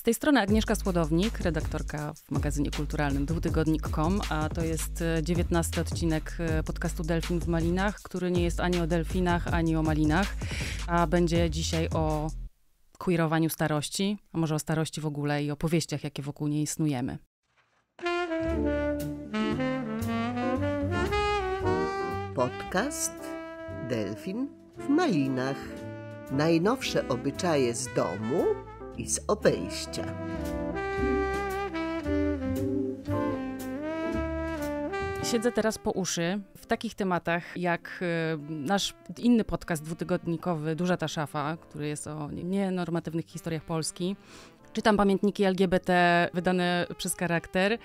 Z tej strony Agnieszka Słodownik, redaktorka w magazynie kulturalnym dwutygodnik.com, a to jest e, dziewiętnasty odcinek e, podcastu Delfin w Malinach, który nie jest ani o delfinach, ani o malinach, a będzie dzisiaj o queerowaniu starości, a może o starości w ogóle i opowieściach, jakie wokół niej snujemy. Podcast Delfin w Malinach. Najnowsze obyczaje z domu – z obejścia. Siedzę teraz po uszy w takich tematach jak e, nasz inny podcast dwutygodnikowy Duża ta szafa, który jest o nienormatywnych historiach Polski, Czytam pamiętniki LGBT wydane przez charakter.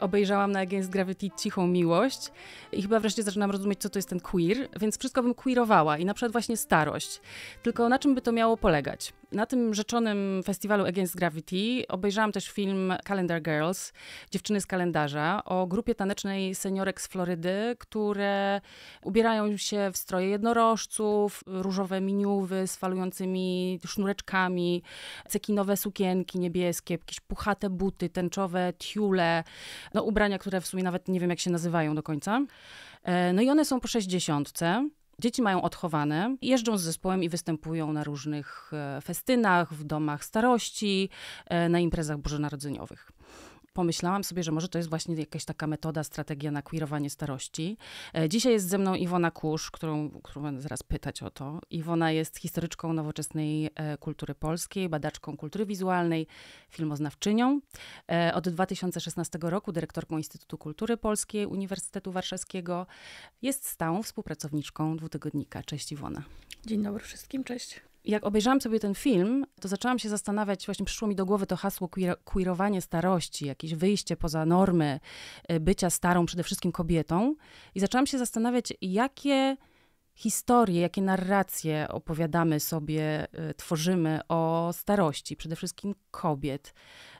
Obejrzałam na Against Gravity Cichą Miłość i chyba wreszcie zaczynam rozumieć, co to jest ten queer, więc wszystko bym queerowała i na przykład właśnie starość. Tylko na czym by to miało polegać? Na tym rzeczonym festiwalu Against Gravity obejrzałam też film Calendar Girls, Dziewczyny z kalendarza, o grupie tanecznej seniorek z Florydy, które ubierają się w stroje jednorożców, różowe miniówy z falującymi sznureczkami, cekinowe sukienki niebieskie, jakieś puchate buty, tęczowe tiule, no ubrania, które w sumie nawet nie wiem jak się nazywają do końca. E, no i one są po sześćdziesiątce. Dzieci mają odchowane, jeżdżą z zespołem i występują na różnych e, festynach, w domach starości, e, na imprezach bożonarodzeniowych pomyślałam sobie, że może to jest właśnie jakaś taka metoda, strategia na queerowanie starości. E, dzisiaj jest ze mną Iwona Kusz, którą, którą będę zaraz pytać o to. Iwona jest historyczką nowoczesnej e, kultury polskiej, badaczką kultury wizualnej, filmoznawczynią. E, od 2016 roku dyrektorką Instytutu Kultury Polskiej Uniwersytetu Warszawskiego. Jest stałą współpracowniczką dwutygodnika. Cześć Iwona. Dzień dobry wszystkim, cześć jak obejrzałam sobie ten film, to zaczęłam się zastanawiać, właśnie przyszło mi do głowy to hasło queerowanie starości, jakieś wyjście poza normy e, bycia starą przede wszystkim kobietą. I zaczęłam się zastanawiać, jakie historie, jakie narracje opowiadamy sobie, e, tworzymy o starości, przede wszystkim kobiet.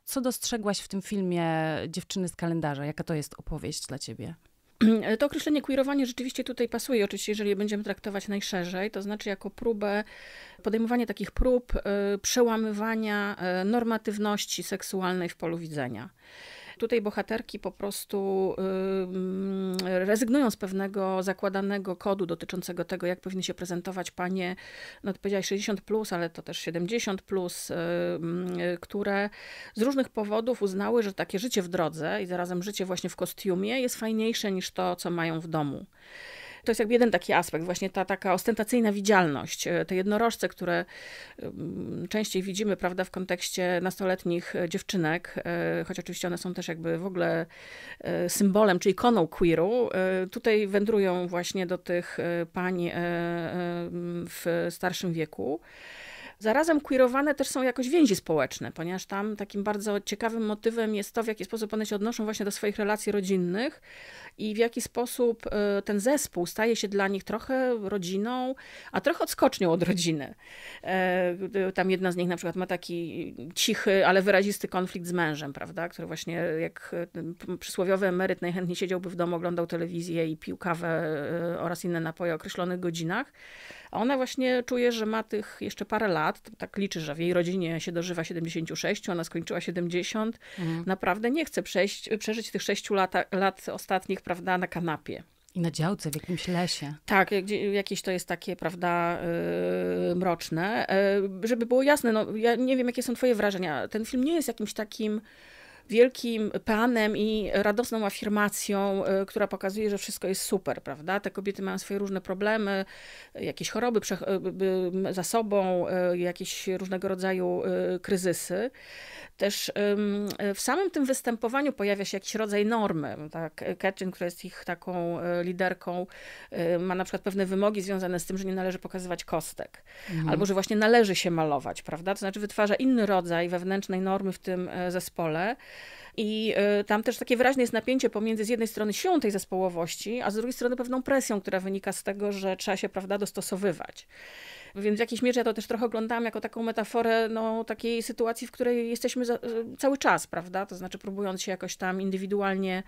Co dostrzegłaś w tym filmie Dziewczyny z kalendarza? Jaka to jest opowieść dla ciebie? To określenie queerowanie rzeczywiście tutaj pasuje, oczywiście, jeżeli będziemy traktować najszerzej, to znaczy jako próbę, podejmowanie takich prób y, przełamywania y, normatywności seksualnej w polu widzenia. Tutaj bohaterki po prostu rezygnują z pewnego zakładanego kodu dotyczącego tego, jak powinny się prezentować panie, no to powiedziałaś 60+, plus, ale to też 70+, plus, y, które z różnych powodów uznały, że takie życie w drodze i zarazem życie właśnie w kostiumie jest fajniejsze niż to, co mają w domu to jest jakby jeden taki aspekt, właśnie ta taka ostentacyjna widzialność, e, te jednorożce, które e, częściej widzimy, prawda, w kontekście nastoletnich e, dziewczynek, choć oczywiście one są też jakby w ogóle symbolem, czy koną queeru, tutaj wędrują właśnie do tych pań w starszym wieku. Zarazem queerowane też są jakoś więzi społeczne, ponieważ tam takim bardzo ciekawym motywem jest to, w jaki sposób one się odnoszą właśnie do swoich relacji rodzinnych i w jaki sposób e, ten zespół staje się dla nich trochę rodziną, a trochę odskocznią od rodziny. E, e, tam jedna z nich na przykład ma taki cichy, ale wyrazisty konflikt z mężem, prawda, który właśnie jak przysłowiowy emeryt najchętniej siedziałby w domu, oglądał telewizję i pił kawę oraz inne napoje o określonych godzinach, a ona właśnie czuje, że ma tych jeszcze parę lat, lat, tak liczy, że w jej rodzinie się dożywa 76, ona skończyła 70, mhm. naprawdę nie chce przejść, przeżyć tych 6 lat, lat ostatnich, prawda, na kanapie. I na działce, w jakimś lesie. Tak, jakieś to jest takie, prawda, yy, mroczne. Yy, żeby było jasne, no, ja nie wiem, jakie są twoje wrażenia. Ten film nie jest jakimś takim wielkim panem i radosną afirmacją, e, która pokazuje, że wszystko jest super, prawda? Te kobiety mają swoje różne problemy, e, jakieś choroby e, za sobą, jakieś różnego rodzaju kryzysy. Też e, w samym tym występowaniu pojawia się jakiś rodzaj normy. Tak? Ketchin, która jest ich taką e, liderką, e, ma na przykład pewne wymogi związane z tym, że nie należy pokazywać kostek, mhm. albo że właśnie należy się malować, prawda? To znaczy wytwarza inny rodzaj wewnętrznej normy w tym zespole. I y, tam też takie wyraźne jest napięcie pomiędzy z jednej strony siłą tej zespołowości, a z drugiej strony pewną presją, która wynika z tego, że trzeba się, prawda, dostosowywać. Więc w jakiejś mierze ja to też trochę oglądam jako taką metaforę no, takiej sytuacji, w której jesteśmy za, y, cały czas, prawda? To znaczy próbując się jakoś tam indywidualnie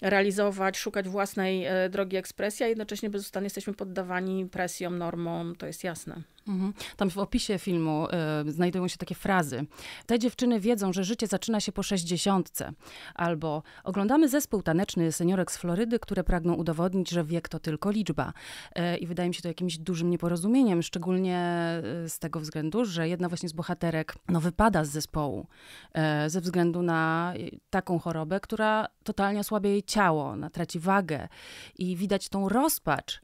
realizować, szukać własnej y, drogi ekspresji, a jednocześnie bezustannie jesteśmy poddawani presjom, normom, to jest jasne. Mhm. Tam w opisie filmu y, znajdują się takie frazy. Te dziewczyny wiedzą, że życie zaczyna się po sześćdziesiątce. Albo oglądamy zespół taneczny seniorek z Florydy, które pragną udowodnić, że wiek to tylko liczba. Y, I wydaje mi się to jakimś dużym nieporozumieniem, szczególnie y, z tego względu, że jedna właśnie z bohaterek no, wypada z zespołu y, ze względu na y, taką chorobę, która totalnie osłabia jej ciało, traci wagę i widać tą rozpacz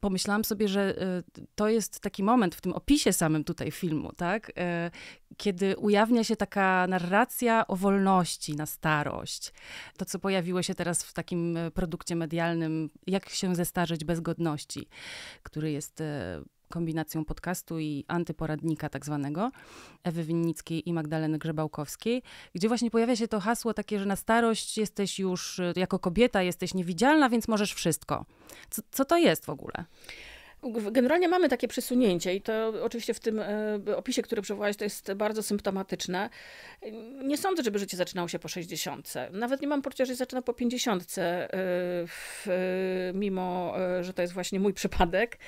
pomyślałam sobie, że e, to jest taki moment w tym opisie samym tutaj filmu, tak? E, kiedy ujawnia się taka narracja o wolności na starość. To, co pojawiło się teraz w takim e, produkcie medialnym, jak się zestarzeć bez godności, który jest kombinacją podcastu i antyporadnika tak zwanego Ewy Winnickiej i Magdaleny Grzebałkowskiej, gdzie właśnie pojawia się to hasło takie, że na starość jesteś już, y, jako kobieta jesteś niewidzialna, więc możesz wszystko. Co, co to jest w ogóle? Generalnie mamy takie przesunięcie i to oczywiście w tym e, opisie, który przywołałeś, to jest bardzo symptomatyczne. Nie sądzę, żeby życie zaczynało się po 60. Nawet nie mam poczucia, że się zaczyna po 50, e, e, mimo że to jest właśnie mój przypadek.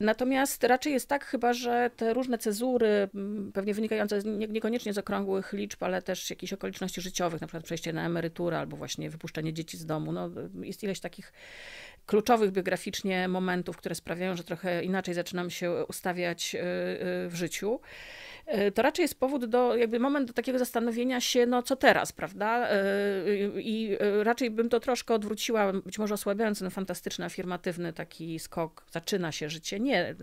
Natomiast raczej jest tak, chyba że te różne cezury, pewnie wynikające niekoniecznie z okrągłych liczb, ale też jakichś okoliczności życiowych, na przykład przejście na emeryturę albo właśnie wypuszczenie dzieci z domu, no, jest ileś takich kluczowych biograficznie momentów, które sprawiają, że trochę inaczej zaczynam się ustawiać y, y, w życiu, y, to raczej jest powód do, jakby moment do takiego zastanowienia się, no co teraz, prawda? I raczej bym to troszkę odwróciła, być może osłabiając ten fantastyczny, afirmatywny taki skok, zaczyna się życie. Nie,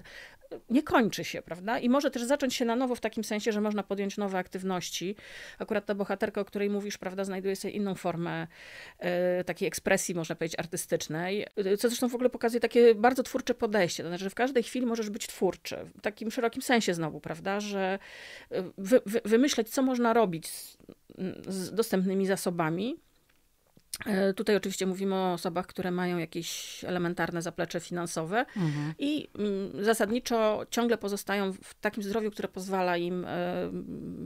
nie kończy się, prawda? I może też zacząć się na nowo w takim sensie, że można podjąć nowe aktywności. Akurat ta bohaterka, o której mówisz, prawda, znajduje sobie inną formę e, takiej ekspresji, można powiedzieć, artystycznej, co zresztą w ogóle pokazuje takie bardzo twórcze podejście. To znaczy, że w każdej chwili możesz być twórczy, w takim szerokim sensie znowu, prawda, że e, wy, wy, wymyśleć, co można robić z, z dostępnymi zasobami, E, tutaj oczywiście mówimy o osobach, które mają jakieś elementarne zaplecze finansowe mhm. i mm, zasadniczo ciągle pozostają w takim zdrowiu, które pozwala im e,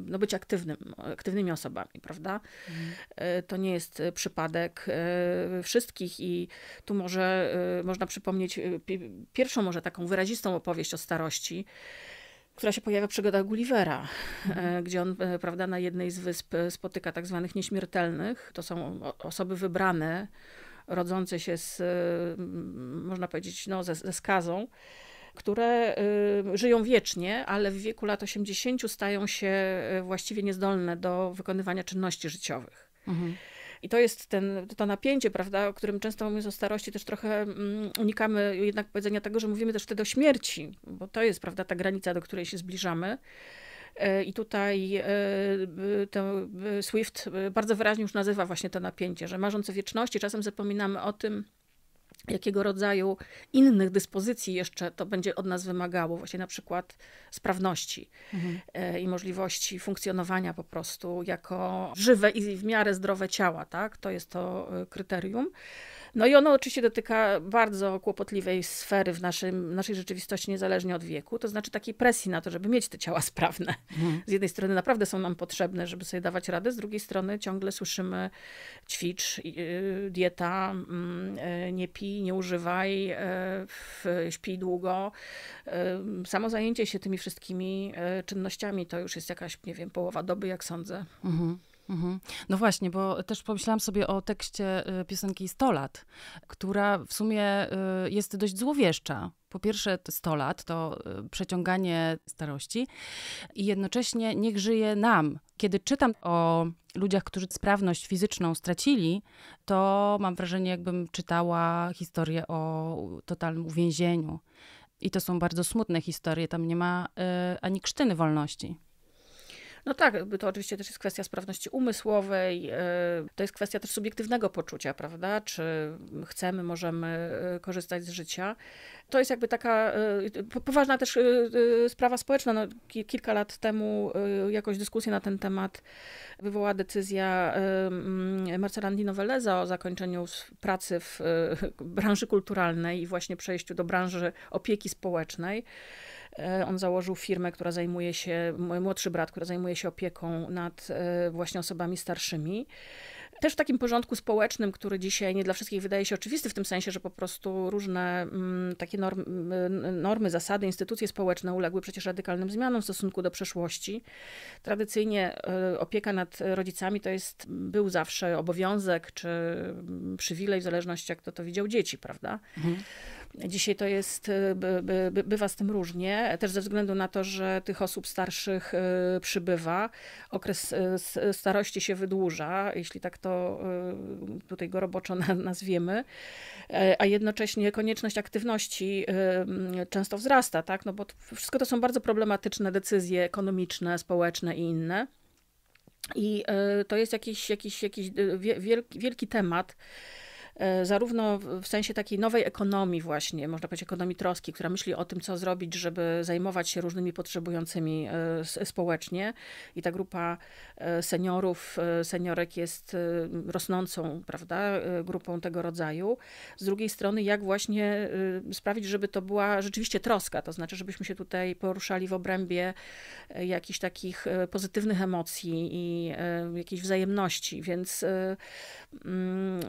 no, być aktywnym, aktywnymi osobami, prawda? Mhm. E, to nie jest przypadek wszystkich i tu może można przypomnieć pierwszą może taką wyrazistą opowieść o starości która się pojawia w przygodach Gullivera, e, mhm. gdzie on e, prawda, na jednej z wysp e, spotyka tak zwanych nieśmiertelnych. To są osoby wybrane, rodzące się z, można powiedzieć, no, ze, ze skazą, które żyją wiecznie, ale w wieku lat 80 stają się właściwie niezdolne do wykonywania czynności życiowych. Mhm. I to jest ten, to napięcie, prawda, o którym często mówiąc o starości też trochę mm, unikamy jednak powiedzenia tego, że mówimy też wtedy o śmierci, bo to jest, prawda, ta granica, do której się zbliżamy. E, I tutaj e, e, to Swift bardzo wyraźnie już nazywa właśnie to napięcie, że marząc o wieczności, czasem zapominamy o tym, jakiego rodzaju innych dyspozycji jeszcze to będzie od nas wymagało, właśnie na przykład sprawności mhm. E, i możliwości funkcjonowania po prostu jako żywe i w miarę zdrowe ciała, tak? To jest to e, kryterium. No i ono oczywiście dotyka bardzo kłopotliwej sfery w naszym, naszej rzeczywistości, niezależnie od wieku, to znaczy takiej presji na to, żeby mieć te ciała sprawne. Mhm. Z jednej strony naprawdę są nam potrzebne, żeby sobie dawać radę, z drugiej strony ciągle słyszymy ćwicz, y, dieta, mm, y, nie pij, nie używaj, y, śpij długo. Samo zajęcie się tymi wszystkimi czynnościami to już jest jakaś, nie wiem, połowa doby, jak sądzę. Mhm. Mhm. No właśnie, bo też pomyślałam sobie o tekście y, piosenki 100 lat, która w sumie y, jest dość złowieszcza. Po pierwsze 100 lat to y, przeciąganie starości i jednocześnie niech żyje nam. Kiedy czytam o ludziach, którzy sprawność fizyczną stracili, to mam wrażenie, jakbym czytała historię o totalnym uwięzieniu. I to są bardzo smutne historie, tam nie ma y, ani krztyny wolności. No tak, to oczywiście też jest kwestia sprawności umysłowej, y, to jest kwestia też subiektywnego poczucia, prawda? Czy chcemy, możemy y, korzystać z życia. To jest jakby taka y, poważna też sprawa społeczna. No, kilka lat temu jakąś dyskusję na ten temat wywołała decyzja mm, Marcelandi Noveleza Veleza o zakończeniu pracy w branży kulturalnej i właśnie przejściu do branży opieki społecznej. E, on założył firmę, która zajmuje się, mój młodszy brat, która zajmuje się opieką nad e, właśnie osobami starszymi. Też w takim porządku społecznym, który dzisiaj nie dla wszystkich wydaje się oczywisty, w tym sensie, że po prostu różne m, mm, takie norm, mm, normy, zasady, instytucje społeczne uległy przecież radykalnym zmianom w stosunku do przeszłości. Tradycyjnie e, opieka nad rodzicami to jest, był zawsze obowiązek czy mm, przywilej, w zależności jak kto to widział, dzieci, prawda? Mhm. Dzisiaj to jest, e, by, by, bywa z tym różnie, też ze względu na to, że tych osób starszych e, przybywa, okres e, starości się wydłuża, jeśli tak to tutaj go roboczo nazwiemy, a jednocześnie konieczność aktywności często wzrasta, tak? No bo wszystko to są bardzo problematyczne decyzje ekonomiczne, społeczne i inne. I to jest jakiś, jakiś, jakiś wielki, wielki temat, E, zarówno w sensie takiej nowej ekonomii właśnie, można powiedzieć ekonomii troski, która myśli o tym, co zrobić, żeby zajmować się różnymi potrzebującymi e, społecznie i ta grupa e, seniorów, seniorek jest rosnącą, prawda, grupą tego rodzaju. Z drugiej strony, jak właśnie sprawić, żeby to była rzeczywiście troska, to znaczy, żebyśmy się tutaj poruszali w obrębie jakichś takich pozytywnych emocji i jakiejś wzajemności, więc mm,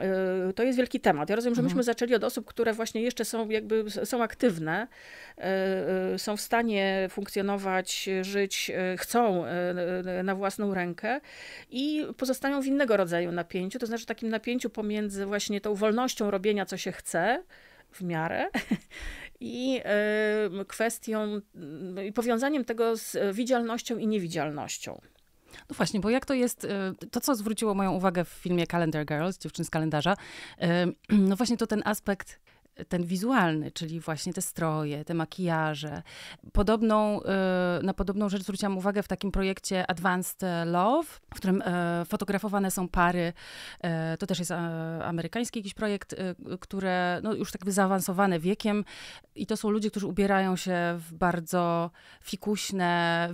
to jest jest wielki temat. Ja rozumiem, że myśmy mhm. zaczęli od osób, które właśnie jeszcze są jakby są aktywne, e, e, są w stanie funkcjonować, żyć, e, chcą na własną rękę i pozostają w innego rodzaju napięciu, to znaczy takim napięciu pomiędzy właśnie tą wolnością robienia, co się chce w miarę i kwestią i powiązaniem tego z widzialnością i niewidzialnością. No właśnie, bo jak to jest, y, to co zwróciło moją uwagę w filmie Calendar Girls, dziewczyn z kalendarza, y, no właśnie to ten aspekt ten wizualny, czyli właśnie te stroje, te makijaże. Podobną, y, na podobną rzecz zwróciłam uwagę w takim projekcie Advanced Love, w którym y, fotografowane są pary, y, to też jest amerykański jakiś projekt, które no, już tak zaawansowane wiekiem i to są ludzie, którzy ubierają się w bardzo fikuśne,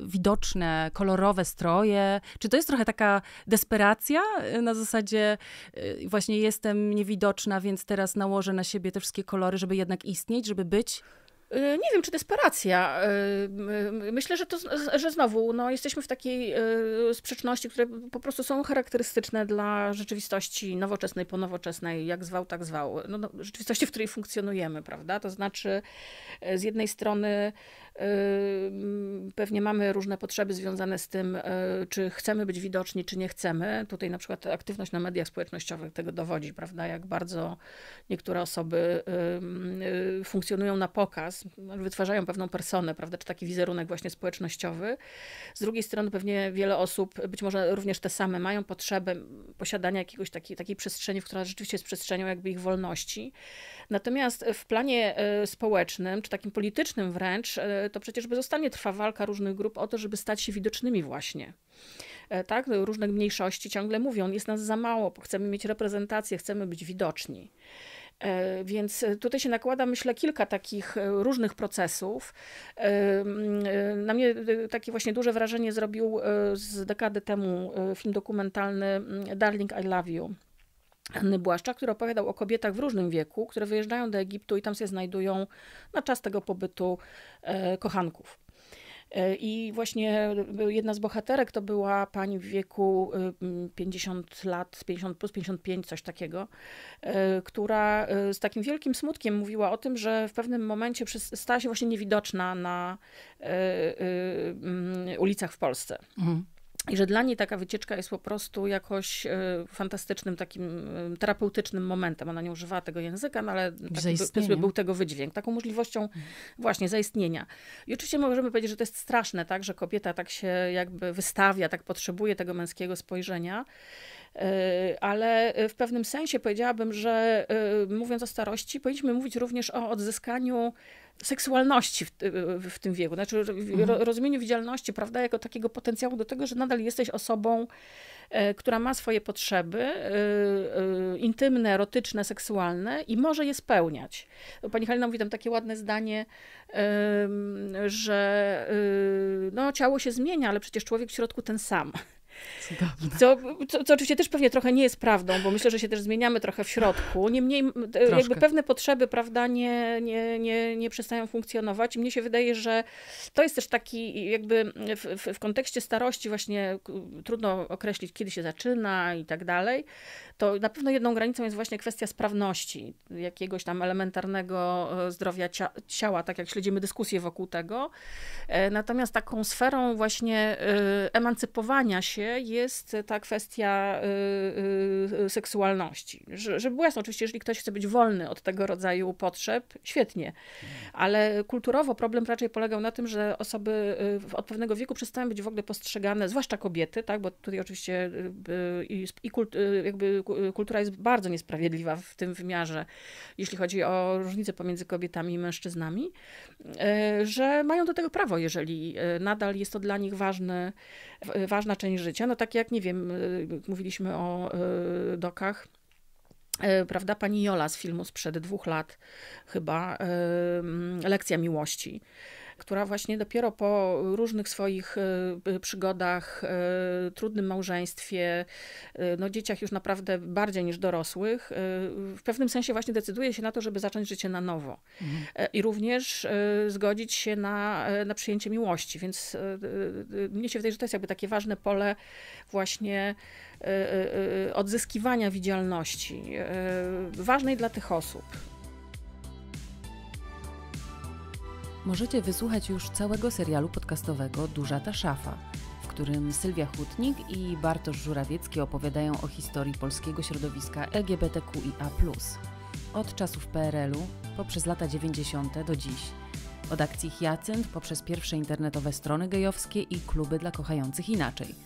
widoczne, kolorowe stroje. Czy to jest trochę taka desperacja na zasadzie właśnie jestem niewidoczna, więc teraz nałożę na siebie siebie te wszystkie kolory, żeby jednak istnieć, żeby być? E, nie wiem, czy desperacja. E, myślę, że, to, że znowu no, jesteśmy w takiej e, sprzeczności, które po prostu są charakterystyczne dla rzeczywistości nowoczesnej, ponowoczesnej, jak zwał, tak zwał. No, no, rzeczywistości, w której funkcjonujemy, prawda? To znaczy, z jednej strony Pewnie mamy różne potrzeby związane z tym, e, czy chcemy być widoczni, czy nie chcemy. Tutaj na przykład aktywność na mediach społecznościowych tego dowodzi, prawda? Jak bardzo niektóre osoby y, funkcjonują na pokaz, wytwarzają pewną personę, prawda? Czy taki wizerunek właśnie społecznościowy. Z drugiej strony pewnie wiele osób, być może również te same, mają potrzebę posiadania jakiegoś takiej, takiej przestrzeni, która rzeczywiście jest przestrzenią jakby ich wolności. Natomiast w planie e, społecznym, czy takim politycznym wręcz, e, to przecież by zostanie trwa walka różnych grup o to, żeby stać się widocznymi właśnie. E, tak, różne mniejszości ciągle mówią, jest nas za mało, chcemy mieć reprezentację, chcemy być widoczni. E, więc tutaj się nakłada, myślę, kilka takich e, różnych procesów. Na mnie takie właśnie duże wrażenie zrobił z dekady temu film dokumentalny Darling, I Love You Anny Błaszcza, który opowiadał o kobietach w różnym wieku, które wyjeżdżają do Egiptu i tam się znajdują na czas tego pobytu e, kochanków. E, I właśnie jedna z bohaterek to była pani w wieku 50 e, lat, 50 plus 55, coś takiego, która z takim wielkim smutkiem mówiła o tym, że w pewnym momencie stała się właśnie niewidoczna na ulicach w Polsce. Mhm. I że dla niej taka wycieczka jest po prostu jakoś e, fantastycznym, takim e, terapeutycznym momentem. Ona nie używała tego języka, no ale tak by, był tego wydźwięk, taką możliwością mhm. właśnie zaistnienia. I oczywiście możemy powiedzieć, że to jest straszne, tak, że kobieta tak się jakby wystawia, tak potrzebuje tego męskiego spojrzenia e, ale w pewnym sensie powiedziałabym, że mówiąc o starości, powinniśmy mówić również o odzyskaniu seksualności w, y, y, w, tym wieku, znaczy mhm. rozumieniu widzialności, prawda, jako takiego potencjału do tego, że nadal jesteś osobą, e, która ma swoje potrzeby e, e, intymne, erotyczne, seksualne i może je spełniać. Pani Halina mówi tam takie ładne zdanie, że y, no, ciało się zmienia, ale przecież człowiek w środku ten sam. Co, co, co, oczywiście też pewnie trochę nie jest prawdą, bo myślę, że się też zmieniamy trochę w środku. Niemniej Troszkę. jakby pewne potrzeby, prawda, nie, nie, nie, nie przestają funkcjonować. I mnie się wydaje, że to jest też taki jakby w, w, w kontekście starości właśnie trudno określić, kiedy się zaczyna i tak dalej to na pewno jedną granicą jest właśnie kwestia sprawności, jakiegoś tam elementarnego e, zdrowia ciała, tak jak śledzimy dyskusję wokół tego. E, natomiast taką sferą właśnie e, emancypowania się jest ta kwestia seksualności. Żeby było jasne, oczywiście, jeżeli ktoś chce być wolny od tego rodzaju potrzeb, świetnie, ale kulturowo problem raczej polegał na tym, że osoby od pewnego wieku przestają być w ogóle postrzegane, zwłaszcza kobiety, tak, bo tutaj oczywiście i, i kult, jakby kultura jest bardzo niesprawiedliwa w tym wymiarze, jeśli chodzi o różnice pomiędzy kobietami i mężczyznami, e, że mają do tego prawo, jeżeli e, nadal jest to dla nich ważny, ważna część życia. No tak jak, nie wiem, e, mówiliśmy o dokach, prawda, pani Jola z filmu sprzed dwóch lat, chyba, Lekcja Miłości która właśnie dopiero po różnych swoich e, przygodach, e, trudnym małżeństwie, e, no dzieciach już naprawdę bardziej niż dorosłych, w pewnym sensie właśnie decyduje się na to, żeby zacząć życie na nowo. Mhm. I również zgodzić się na, na przyjęcie miłości. Więc mnie się wydaje, że to jest jakby takie ważne pole właśnie odzyskiwania widzialności, ważnej dla tych osób. możecie wysłuchać już całego serialu podcastowego Duża ta szafa, w którym Sylwia Hutnik i Bartosz Żurawiecki opowiadają o historii polskiego środowiska LGBTQIA+. Od czasów PRL-u poprzez lata 90. do dziś. Od akcji Hyacynt poprzez pierwsze internetowe strony gejowskie i kluby dla kochających inaczej –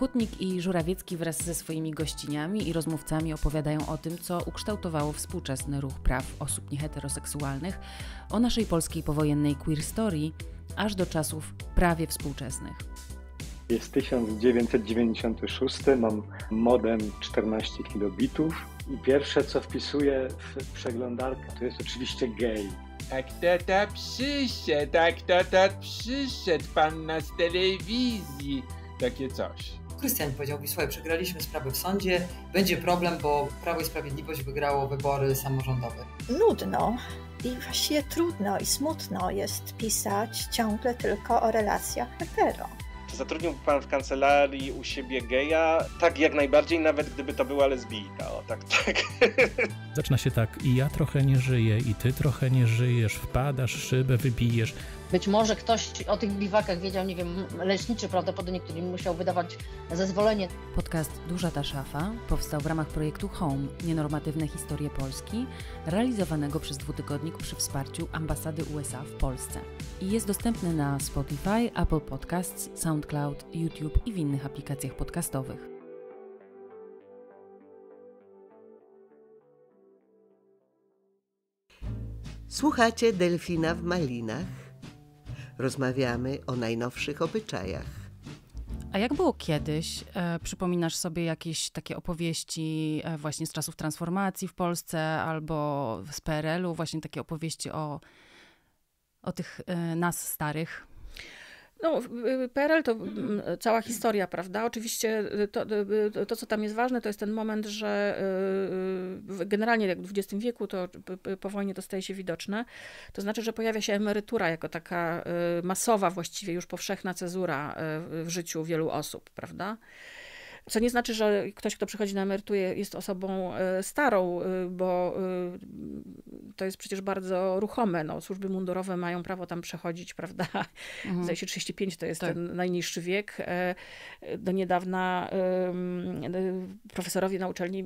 Hutnik i Żurawiecki wraz ze swoimi gościniami i rozmówcami opowiadają o tym, co ukształtowało współczesny ruch praw osób nieheteroseksualnych, o naszej polskiej powojennej queer story, aż do czasów prawie współczesnych. Jest 1996, mam modem 14 kilobitów i pierwsze co wpisuję w przeglądarkę to jest oczywiście gay. Tak to ta przyszedł, tak to ta przyszedł pan z telewizji, takie coś. Krystian powiedział mi, słuchaj, przegraliśmy sprawę w sądzie, będzie problem, bo Prawo i Sprawiedliwość wygrało wybory samorządowe. Nudno i właściwie trudno i smutno jest pisać ciągle tylko o relacjach hetero. Czy zatrudnił pan w kancelarii u siebie geja? Tak, jak najbardziej, nawet gdyby to była lesbijka. O, tak, tak. Zaczyna się tak, i ja trochę nie żyję, i ty trochę nie żyjesz, wpadasz, szybę wybijesz. Być może ktoś o tych biwakach wiedział, nie wiem, leśniczy prawdopodobnie, który musiał wydawać zezwolenie. Podcast Duża ta szafa powstał w ramach projektu Home Nienormatywne historie Polski, realizowanego przez dwutygodnik przy wsparciu ambasady USA w Polsce. I jest dostępny na Spotify, Apple Podcasts, SoundCloud, YouTube i w innych aplikacjach podcastowych. Słuchacie Delfina w Malinach Rozmawiamy o najnowszych obyczajach. A jak było kiedyś? E, przypominasz sobie jakieś takie opowieści e, właśnie z czasów transformacji w Polsce albo z PRL-u, właśnie takie opowieści o, o tych e, nas starych? No, PRL to mhm. cała historia, prawda? Oczywiście y, y, y, to, to, co tam jest ważne, to jest ten moment, że generalnie jak w XX wieku to po wojnie to staje się widoczne. To znaczy, że pojawia się emerytura jako taka masowa, właściwie już powszechna cezura w życiu wielu osób, prawda? Co nie znaczy, że ktoś, kto przychodzi na emeryturę jest osobą e, starą, e, bo e, to jest przecież bardzo ruchome. No, służby mundurowe mają prawo tam przechodzić, prawda? Mhm. Zdaje się 35 to jest tak. ten najniższy wiek. Do niedawna profesorowie na uczelni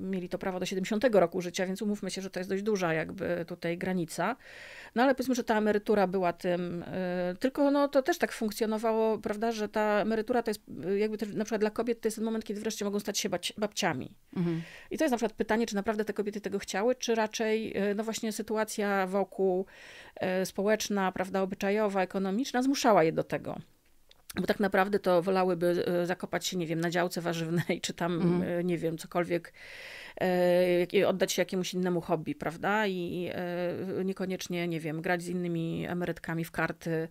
mieli to prawo do 70 roku życia, więc umówmy się, że to jest dość duża jakby tutaj granica. No ale powiedzmy, że ta emerytura była tym, tylko no, to też tak funkcjonowało, prawda, że ta emerytura to jest jakby na przykład dla kobiet to jest ten moment, kiedy wreszcie mogą stać się babciami. Mhm. I to jest na przykład pytanie, czy naprawdę te kobiety tego chciały, czy raczej e, no właśnie sytuacja wokół e, społeczna, prawda, obyczajowa, ekonomiczna zmuszała je do tego bo tak naprawdę to wolałyby e, zakopać się, nie wiem, na działce warzywnej, czy tam, mm. nie wiem, cokolwiek, e, oddać się jakiemuś innemu hobby, prawda? I niekoniecznie, nie wiem, grać z innymi emerytkami w karty,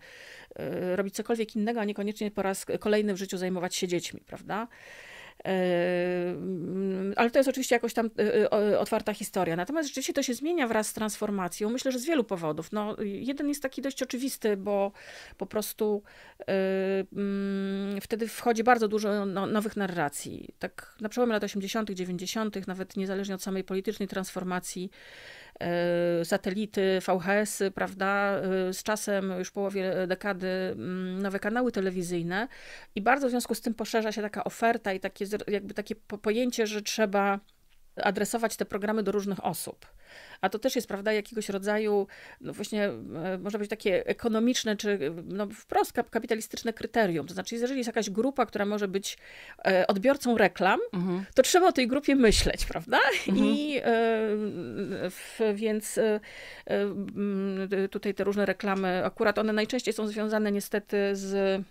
robić cokolwiek innego, a niekoniecznie po raz kolejny w życiu zajmować się dziećmi, prawda? Yy, ale to jest oczywiście jakoś tam yy, yy, otwarta historia. Natomiast rzeczywiście to się zmienia wraz z transformacją. Myślę, że z wielu powodów. No, jeden jest taki dość oczywisty, bo po prostu mm, wtedy wchodzi bardzo dużo no, nowych narracji. Tak na przełomie lat 80., 90., nawet niezależnie od samej politycznej transformacji, E, satelity, VHS-y, prawda, e, z czasem już w połowie dekady mm, nowe kanały telewizyjne i bardzo w związku z tym poszerza się taka oferta i takie jakby takie pojęcie, że trzeba adresować te programy do różnych osób. A to też jest, prawda, jakiegoś rodzaju, no właśnie, e, może być takie ekonomiczne, czy e, no wprost kapitalistyczne kryterium. To znaczy, jeżeli jest jakaś grupa, która może być e, odbiorcą reklam, mhm. to trzeba o tej grupie myśleć, prawda? Mhm. I więc tutaj te różne reklamy, akurat one najczęściej są związane niestety z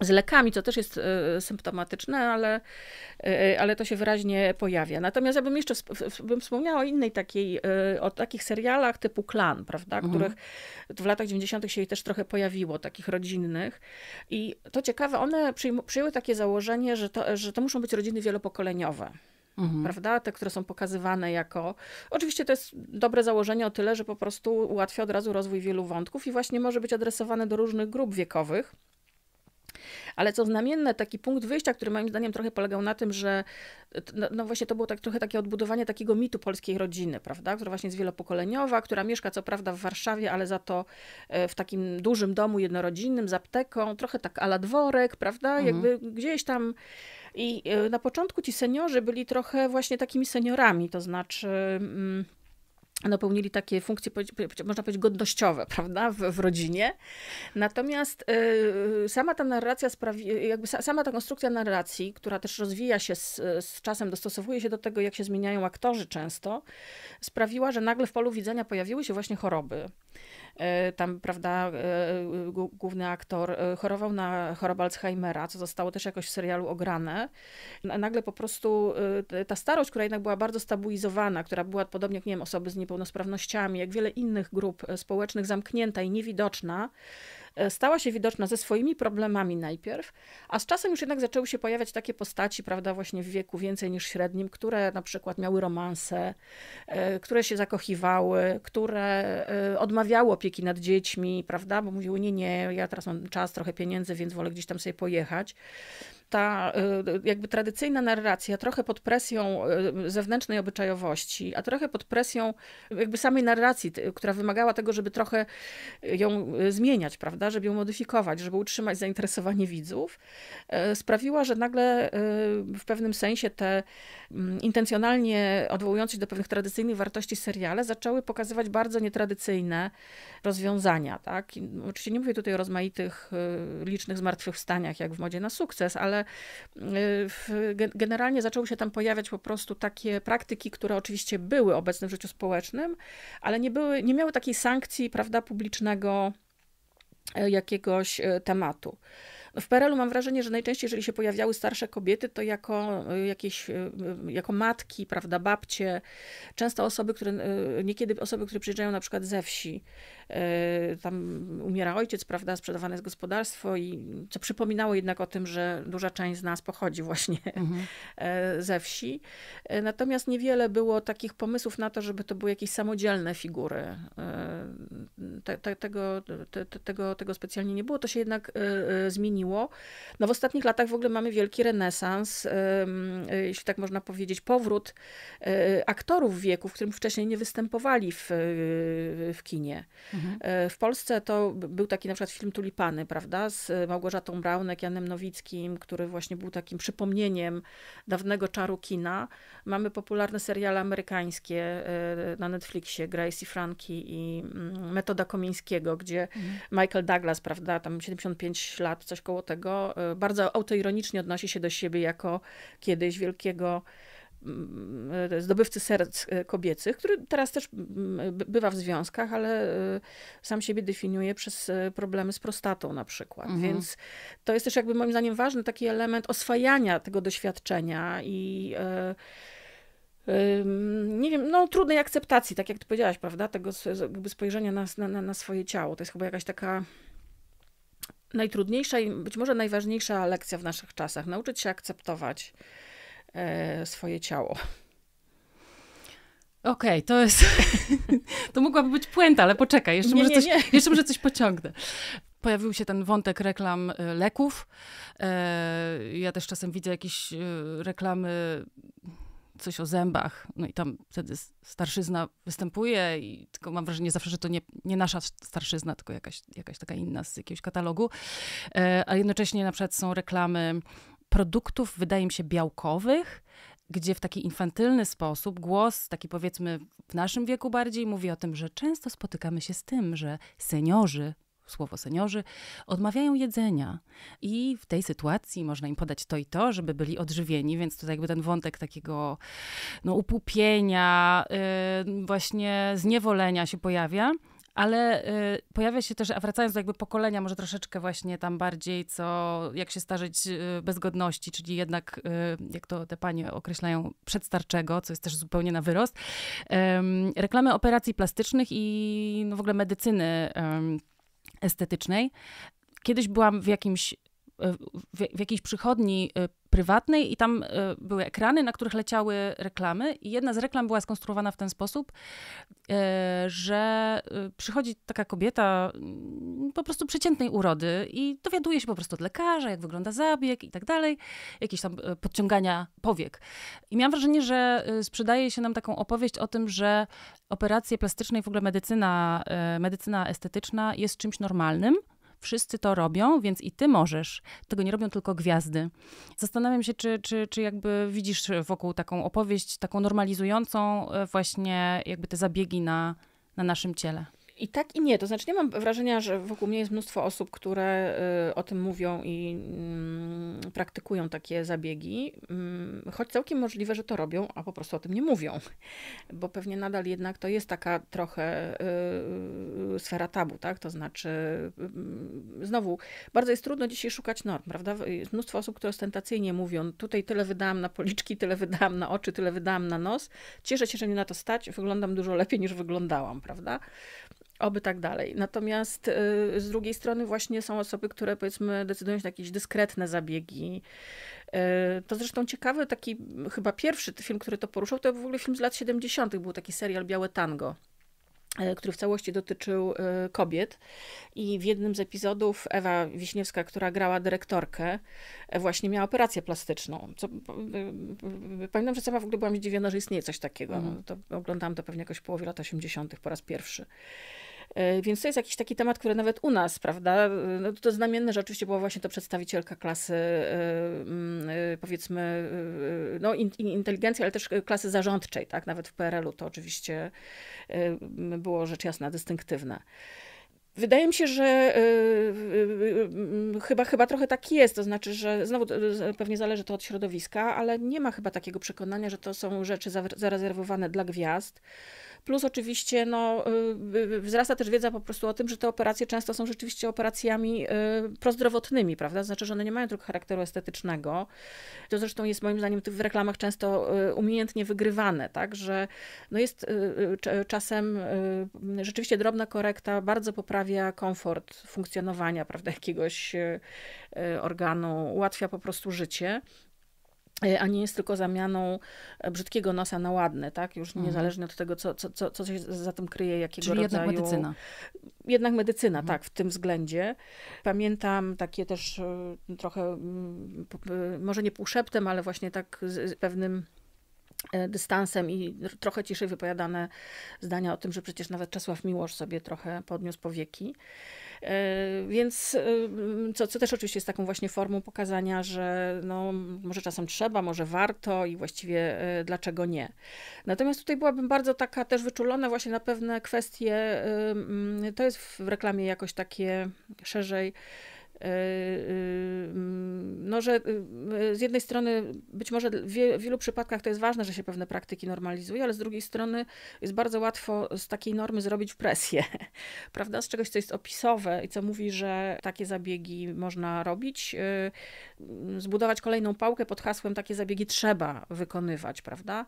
z lekami, co też jest e, symptomatyczne, ale, e, ale to się wyraźnie pojawia. Natomiast ja bym jeszcze bym wspomniała o innej takiej, e, o takich serialach typu Klan, prawda, mhm. których w latach 90. się też trochę pojawiło, takich rodzinnych. I to ciekawe, one przyjęły takie założenie, że to, że to muszą być rodziny wielopokoleniowe. Mhm. Prawda? Te, które są pokazywane jako. Oczywiście to jest dobre założenie o tyle, że po prostu ułatwia od razu rozwój wielu wątków i właśnie może być adresowane do różnych grup wiekowych. Ale co znamienne, taki punkt wyjścia, który moim zdaniem trochę polegał na tym, że no, no właśnie to było tak trochę takie odbudowanie takiego mitu polskiej rodziny, prawda, która właśnie jest wielopokoleniowa, która mieszka co prawda w Warszawie, ale za to e, w takim dużym domu jednorodzinnym z apteką, trochę tak ala dworek, prawda, mhm. jakby gdzieś tam i e, na początku ci seniorzy byli trochę właśnie takimi seniorami, to znaczy... Mm, no, pełnili takie funkcje, można powiedzieć, godnościowe, prawda, w, w rodzinie. Natomiast y, sama ta narracja, sprawi, jakby sama ta konstrukcja narracji, która też rozwija się z, z, czasem, dostosowuje się do tego, jak się zmieniają aktorzy często, sprawiła, że nagle w polu widzenia pojawiły się właśnie choroby. E, tam, prawda, e, główny aktor e, chorował na chorobę Alzheimera, co zostało też jakoś w serialu ograne. Nagle po prostu ta starość, która jednak była bardzo stabilizowana, która była podobnie jak, nie wiem, osoby z niepełnosprawnościami, jak wiele innych grup społecznych, zamknięta i niewidoczna, E, stała się widoczna ze swoimi problemami najpierw, a z czasem już jednak zaczęły się pojawiać takie postaci, prawda, właśnie w wieku więcej niż średnim, które na przykład miały romanse, e, które się zakochiwały, które e, odmawiały opieki nad dziećmi, prawda, bo mówiły, nie, nie, ja teraz mam czas, trochę pieniędzy, więc wolę gdzieś tam sobie pojechać ta y, jakby tradycyjna narracja, trochę pod presją y, zewnętrznej obyczajowości, a trochę pod presją y, jakby samej narracji, która wymagała tego, żeby trochę ją zmieniać, prawda, żeby ją modyfikować, żeby utrzymać zainteresowanie widzów, sprawiła, że nagle w pewnym sensie te mm, intencjonalnie odwołujące się do pewnych tradycyjnych wartości seriale zaczęły pokazywać bardzo nietradycyjne rozwiązania, tak. oczywiście nie mówię tutaj o rozmaitych licznych zmartwychwstaniach, jak w modzie na sukces, ale Y, generalnie zaczęły się tam pojawiać po prostu takie praktyki, które oczywiście były obecne w życiu społecznym, ale nie, były, nie miały takiej sankcji, prawda, publicznego y, jakiegoś y, tematu. W PRL-u mam wrażenie, że najczęściej, jeżeli się pojawiały starsze kobiety, to jako y, jakieś, y, y, jako matki, prawda, babcie, często osoby, które, niekiedy osoby, które przyjeżdżają na przykład ze wsi, tam umiera ojciec, prawda, sprzedawane jest gospodarstwo i co przypominało jednak o tym, że duża część z nas pochodzi właśnie mhm. E, ze wsi. E, natomiast niewiele było takich pomysłów na to, żeby to były jakieś samodzielne figury. E, te, te, tego, te, tego, tego specjalnie nie było. To się jednak zmieniło zmieniło. No w ostatnich latach w ogóle mamy wielki renesans, y, jeśli tak można powiedzieć, powrót y, aktorów wieku, w którym wcześniej nie występowali w, y, w kinie. Mhm. W Polsce to był taki na przykład film Tulipany, prawda, z Małgorzatą Braunek, Janem Nowickim, który właśnie był takim przypomnieniem dawnego czaru kina. Mamy popularne seriale amerykańskie na Netflixie, Grace i Frankie i mm, Metoda Komińskiego, gdzie mhm. Michael Douglas, prawda, tam 75 lat, coś koło koło tego y, bardzo autoironicznie odnosi się do siebie jako kiedyś wielkiego mm, y, zdobywcy serc y, kobiecych, który teraz też mm, bywa w związkach, ale sam siebie definiuje przez problemy z prostatą na przykład. Mhm. Więc to jest też jakby moim zdaniem ważny taki element oswajania tego doświadczenia i nie wiem, no trudnej akceptacji, tak jak ty powiedziałaś, prawda, tego jakby spojrzenia na, na, na swoje ciało. To jest chyba jakaś taka najtrudniejsza i być może najważniejsza lekcja w naszych czasach nauczyć się akceptować e, swoje ciało. Okej, okay, to jest. to mogłaby być puenta, ale poczekaj, jeszcze, nie, może, nie, coś, nie. jeszcze może coś pociągnę. Pojawił się ten wątek reklam e, leków. E, ja też czasem widzę jakieś reklamy coś o zębach, no i tam wtedy starszyzna występuje i tylko mam wrażenie zawsze, że to nie, nie nasza starszyzna, tylko jakaś, jakaś taka inna z jakiegoś katalogu, e, a jednocześnie na przykład są reklamy produktów, wydaje mi się, białkowych, gdzie w taki infantylny sposób głos, taki powiedzmy w naszym wieku bardziej, mówi o tym, że często spotykamy się z tym, że seniorzy słowo seniorzy, odmawiają jedzenia. I w tej sytuacji można im podać to i to, żeby byli odżywieni, więc tutaj jakby ten wątek takiego no, upupienia, yy, właśnie zniewolenia się pojawia. Ale y, pojawia się też, a wracając do jakby pokolenia, może troszeczkę właśnie tam bardziej, co jak się starzeć y, bezgodności, czyli jednak, y, jak to te panie określają, przedstarczego, co jest też zupełnie na wyrost, reklamy operacji plastycznych i no, w ogóle medycyny. Y, estetycznej. Kiedyś byłam w jakimś E, w, w jakiejś przychodni e, prywatnej i tam e, były ekrany, na których leciały reklamy i jedna z reklam była skonstruowana w ten sposób, że przychodzi taka kobieta mm, po prostu przeciętnej urody i dowiaduje się po prostu od lekarza, jak wygląda zabieg i tak dalej, jakieś tam podciągania powiek. I miałam wrażenie, że sprzedaje się nam taką opowieść o tym, że operacje plastyczne i w ogóle medycyna, medycyna estetyczna jest czymś normalnym, Wszyscy to robią, więc i ty możesz. Tego nie robią tylko gwiazdy. Zastanawiam się, czy, czy, czy jakby widzisz wokół taką opowieść, taką normalizującą e, właśnie jakby te zabiegi na, na naszym ciele. I tak i nie. To znaczy, nie mam wrażenia, że wokół mnie jest mnóstwo osób, które y, o tym mówią i mm, praktykują takie zabiegi, mm, choć całkiem możliwe, że to robią, a po prostu o tym nie mówią, bo pewnie nadal jednak to jest taka trochę y, sfera tabu, tak? To znaczy, mm, znowu, bardzo jest trudno dzisiaj szukać norm, prawda? Jest mnóstwo osób, które ostentacyjnie mówią, tutaj tyle wydałam na policzki, tyle wydałam na oczy, tyle wydałam na nos, cieszę się, że mnie na to stać, wyglądam dużo lepiej niż wyglądałam, prawda? Oby tak dalej. Natomiast y, z drugiej strony właśnie są osoby, które powiedzmy decydują się na jakieś dyskretne zabiegi. Y, to zresztą ciekawy, taki chyba pierwszy film, który to poruszał, to w ogóle film z lat 70. był taki serial Białe Tango. E, który w całości dotyczył e, kobiet. I w jednym z epizodów Ewa Wiśniewska, która grała dyrektorkę, e, właśnie miała operację plastyczną. Co, pamiętam, że sama w ogóle byłam zdziwiona, że istnieje coś takiego. Mhm. to oglądałam to pewnie jakoś w połowie lat 80. po raz pierwszy. E, więc to jest jakiś taki temat, który nawet u nas, prawda, e, no to znamienne, że oczywiście była właśnie to przedstawicielka klasy, e, mm, powiedzmy, no inteligencji, ale też klasy zarządczej, tak, nawet w PRL-u to oczywiście było rzecz jasna dystynktywne. Wydaje mi się, że chyba, chyba trochę tak jest. To znaczy, że znowu pewnie zależy to od środowiska, ale nie ma chyba takiego przekonania, że to są rzeczy zarezerwowane dla gwiazd Plus oczywiście no, y, y, wzrasta też wiedza po prostu o tym, że te operacje często są rzeczywiście operacjami y, prozdrowotnymi, prawda? Znaczy, że one nie mają tylko charakteru estetycznego. To zresztą jest moim zdaniem w reklamach często umiejętnie wygrywane, tak? Że no jest czasem rzeczywiście drobna korekta bardzo poprawia komfort funkcjonowania, prawda, jakiegoś organu, ułatwia po prostu życie. E, a nie jest tylko zamianą e, brzydkiego nosa na ładny, tak? Już mhm. niezależnie od tego, co, co, co, co się za tym kryje, jakiego Czyli rodzaju... jednak medycyna. Jednak medycyna, mhm. tak, w tym względzie. Pamiętam takie też e, trochę, może nie półszeptem, ale właśnie tak z pewnym dystansem i trochę ciszej wypowiadane zdania o tym, że przecież nawet Czesław Miłosz sobie trochę podniósł powieki. E, więc e, co, co też oczywiście jest taką właśnie formą pokazania, że no, może czasem trzeba, może warto i właściwie e, dlaczego nie. Natomiast tutaj byłabym bardzo taka też wyczulona właśnie na pewne kwestie, to jest w reklamie jakoś takie szerzej Y, y, mm, no, że y, z jednej strony być może w wielu przypadkach to jest ważne, że się pewne praktyki normalizuje, ale z drugiej strony jest bardzo łatwo z takiej normy zrobić presję, prawda? Z czegoś, co jest opisowe i co mówi, że takie zabiegi można robić, mm, zbudować kolejną pałkę pod hasłem takie zabiegi trzeba wykonywać, prawda?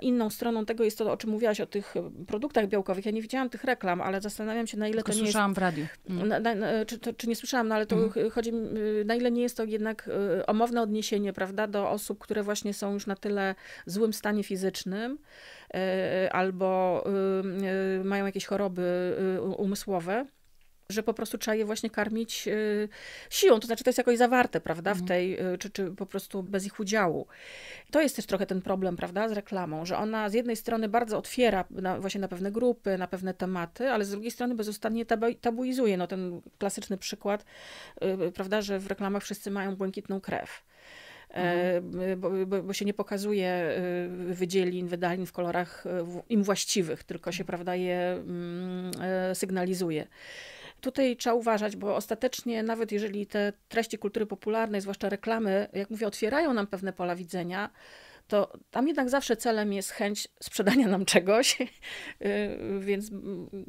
Inną stroną tego jest to, o czym mówiłaś, o tych mm, produktach białkowych. Ja nie widziałam tych reklam, ale zastanawiam się, na ile Tylko to nie słyszałam jest... w radiu. Mhm. Na, na, czy, to, czy nie słyszałam, no ale to mhm. Mhm. Y, chodzi, y, na ile nie jest to jednak y, omowne odniesienie, prawda, do osób, które właśnie są już na tyle w złym stanie fizycznym albo mają jakieś choroby umysłowe że po prostu trzeba je właśnie karmić y, siłą, to znaczy to jest jakoś zawarte, prawda, w mhm. tej, y, czy, czy po prostu bez ich udziału. To jest też trochę ten problem, prawda, z reklamą, że ona z jednej strony bardzo otwiera na, właśnie na pewne grupy, na pewne tematy, ale z drugiej strony bezustannie tabuizuje, no ten klasyczny przykład, y, prawda, że w reklamach wszyscy mają błękitną krew. E, mhm. Bo, bo, bo, się nie pokazuje wydzielin, wydalin w kolorach im właściwych, tylko się, mhm. prawda, je mm, sygnalizuje tutaj trzeba uważać, bo ostatecznie, nawet jeżeli te treści kultury popularnej, zwłaszcza reklamy, jak mówię, otwierają nam pewne pola widzenia, to tam jednak zawsze celem jest chęć sprzedania nam czegoś, y, więc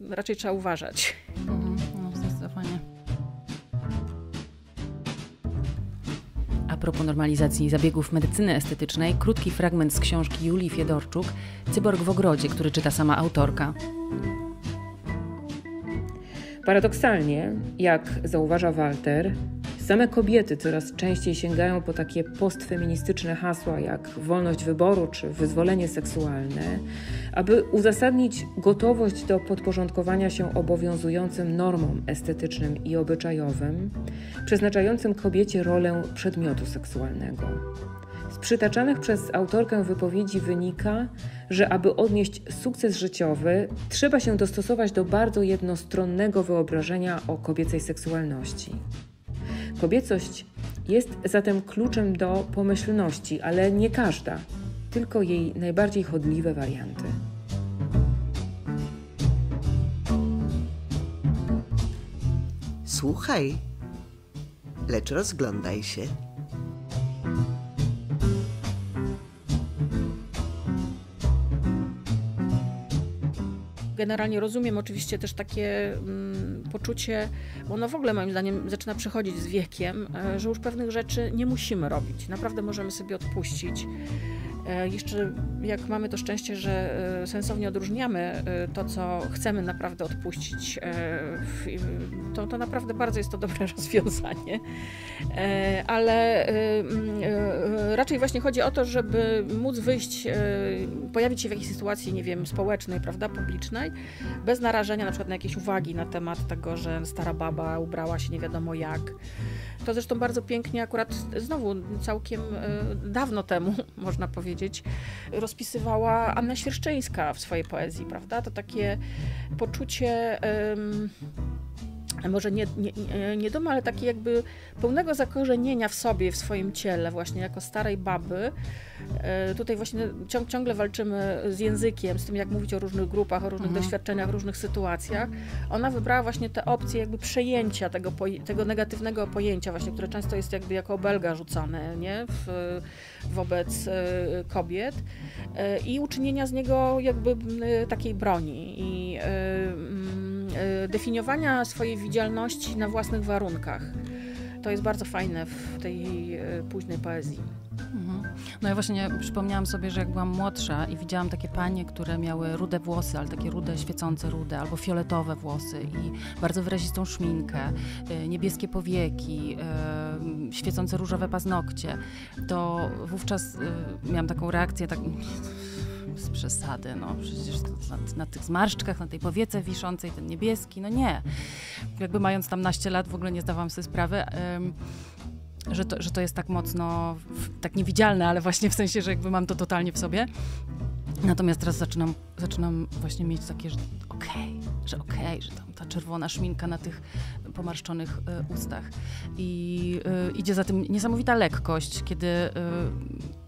raczej trzeba uważać. Mhm, no, zdecydowanie. A propos normalizacji zabiegów medycyny estetycznej, krótki fragment z książki Julii Fiedorczuk, Cyborg w ogrodzie, który czyta sama autorka. Paradoksalnie, jak zauważa Walter, same kobiety coraz częściej sięgają po takie postfeministyczne hasła jak wolność wyboru czy wyzwolenie seksualne, aby uzasadnić gotowość do podporządkowania się obowiązującym normom estetycznym i obyczajowym, przeznaczającym kobiecie rolę przedmiotu seksualnego. Z przytaczanych przez autorkę wypowiedzi wynika, że aby odnieść sukces życiowy, trzeba się dostosować do bardzo jednostronnego wyobrażenia o kobiecej seksualności. Kobiecość jest zatem kluczem do pomyślności, ale nie każda, tylko jej najbardziej chodliwe warianty. Słuchaj, lecz rozglądaj się. generalnie rozumiem oczywiście też takie mm, poczucie, bo ono w ogóle moim zdaniem zaczyna przechodzić z wiekiem, e, że już pewnych rzeczy nie musimy robić. Naprawdę możemy sobie odpuścić. E, jeszcze jak mamy to szczęście, że e, sensownie odróżniamy e, to, co chcemy naprawdę odpuścić, to, to naprawdę bardzo jest to dobre rozwiązanie. Ale raczej właśnie chodzi o to, żeby móc wyjść, pojawić się w jakiejś sytuacji, nie wiem, społecznej, prawda, publicznej, bez narażenia na przykład na jakieś uwagi na temat tego, że stara baba ubrała się nie wiadomo jak. To zresztą bardzo pięknie, akurat znowu całkiem dawno temu, można powiedzieć, powiedzieć, rozpisywała Anna Świerszczyńska w swojej poezji, prawda? To takie poczucie. Um, może nie, nie, nie ale taki jakby pełnego zakorzenienia w sobie, w swoim ciele, właśnie jako starej baby. E, tutaj właśnie ciąg, ciągle walczymy z językiem, z tym jak mówić o różnych grupach, o różnych mhm. doświadczeniach, różnych sytuacjach. Ona wybrała właśnie te opcje jakby przejęcia tego, tego negatywnego pojęcia właśnie, które często jest jakby jako obelga rzucane, nie? W, wobec e, kobiet e, i uczynienia z niego jakby takiej broni i Y, definiowania swojej widzialności na własnych warunkach. To jest bardzo fajne w tej y, późnej poezji. Mhm. No ja właśnie przypomniałam sobie, że jak byłam młodsza i widziałam takie panie, które miały rude włosy, ale takie rude, świecące rude, albo fioletowe włosy i bardzo wyrazistą szminkę, y, niebieskie powieki, świecące różowe paznokcie, to wówczas miałam taką reakcję, tak z przesady, no przecież na, na, tych zmarszczkach, na tej powiece wiszącej, ten niebieski, no nie. Jakby mając tam naście lat w ogóle nie zdawałam sobie sprawy. że to, że to jest tak mocno, tak niewidzialne, ale właśnie w sensie, że jakby mam to totalnie w sobie. Natomiast teraz zaczynam, zaczynam właśnie mieć takie, że okej, okay, że okej, okay, że to ta czerwona szminka na tych pomarszczonych e, ustach. I e, idzie za tym niesamowita lekkość, kiedy e,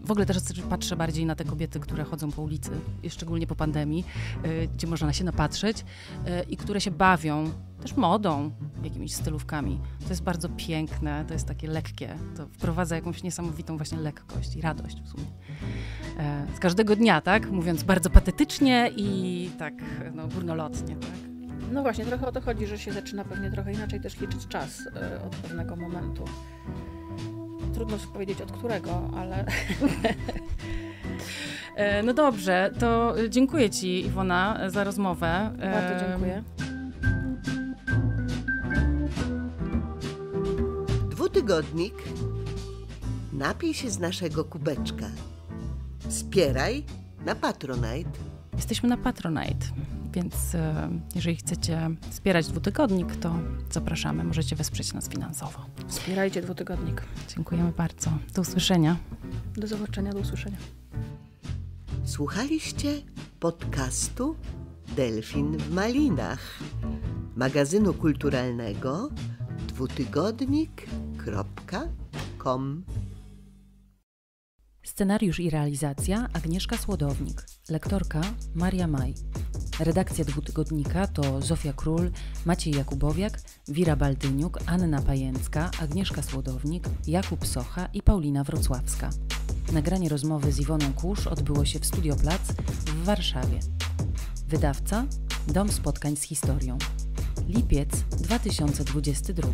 w ogóle też patrzę bardziej na te kobiety, które chodzą po ulicy, szczególnie po pandemii, gdzie można się napatrzeć i które się bawią też modą, jakimiś stylówkami. To jest bardzo piękne, to jest takie lekkie, to wprowadza jakąś niesamowitą właśnie lekkość i radość w sumie. Z każdego dnia, tak? Mówiąc bardzo patetycznie i tak no, górnolotnie, tak? No właśnie, trochę o to chodzi, że się zaczyna pewnie trochę inaczej też liczyć czas e, od pewnego momentu. Trudno powiedzieć od którego, ale. E, no dobrze, to e, dziękuję Ci, Iwona, za rozmowę. Bardzo dziękuję. Dwutygodnik. Napij się z naszego kubeczka. Wspieraj na Patronite. Jesteśmy na Patronite. Więc e, jeżeli chcecie wspierać dwutygodnik, to zapraszamy, możecie wesprzeć nas finansowo. Wspierajcie dwutygodnik. Dziękujemy bardzo. Do usłyszenia. Do zobaczenia, do usłyszenia. Słuchaliście podcastu Delfin w Malinach, magazynu kulturalnego dwutygodnik.com. Scenariusz i realizacja Agnieszka Słodownik, lektorka Maria Maj. Redakcja dwutygodnika to Zofia Król, Maciej Jakubowiak, Wira Baldyniuk, Anna Pajęcka, Agnieszka Słodownik, Jakub Socha i Paulina Wrocławska. Nagranie rozmowy z Iwoną Kusz odbyło się w Studio Plac w Warszawie. Wydawca Dom Spotkań z Historią. Lipiec 2022.